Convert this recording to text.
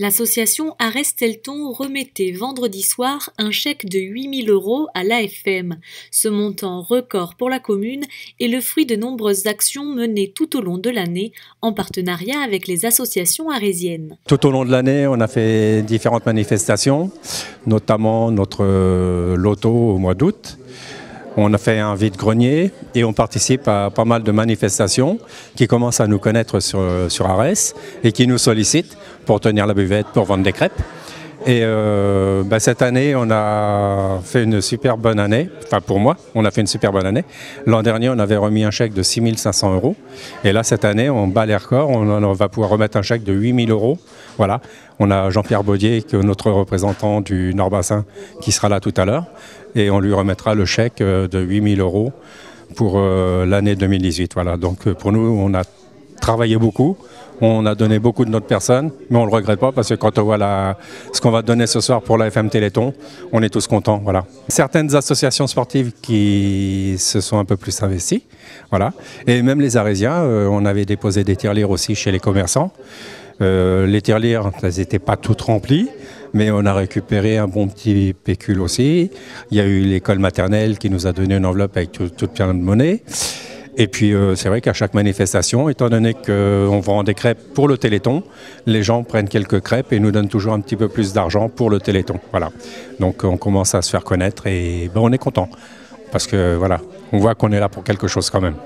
L'association arestelton Telton remettait vendredi soir un chèque de 8000 euros à l'AFM. Ce montant record pour la commune est le fruit de nombreuses actions menées tout au long de l'année en partenariat avec les associations arésiennes. Tout au long de l'année, on a fait différentes manifestations, notamment notre euh, loto au mois d'août. On a fait un vide-grenier et on participe à pas mal de manifestations qui commencent à nous connaître sur, Arès et qui nous sollicitent pour tenir la buvette, pour vendre des crêpes. Et euh, bah, cette année, on a fait une super bonne année. Enfin, pour moi, on a fait une super bonne année. L'an dernier, on avait remis un chèque de 6500 euros. Et là, cette année, on bat les records. On, va pouvoir remettre un chèque de 8000 euros. Voilà. On a Jean-Pierre Baudier, notre représentant du Nord-Bassin, qui sera là tout à l'heure. Et on lui remettra le chèque euh, de 8000 euros pour euh, l'année 2018. Voilà. Donc, pour nous, on a travaillé beaucoup, on a donné beaucoup de notre personne, mais on ne le regrette pas parce que quand on voit ce qu'on va donner ce soir pour la FM Téléthon, on est tous contents. Voilà. Certaines associations sportives qui se sont un peu plus investies, voilà. et même les Arésiens, euh, on avait déposé des tirelires aussi chez les commerçants. Euh, les tirelires, elles n'étaient pas toutes remplies, mais on a récupéré un bon petit pécule aussi. Il y a eu l'école maternelle qui nous a donné une enveloppe avec toute plein de monnaie. Et puis euh, c'est vrai qu'à chaque manifestation, étant donné qu'on euh, vend des crêpes pour le Téléthon, les gens prennent quelques crêpes et nous donnent toujours un petit peu plus d'argent pour le Téléthon. Voilà. Donc on commence à se faire connaître et ben, on est content parce que voilà, on voit qu'on est là pour quelque chose quand même.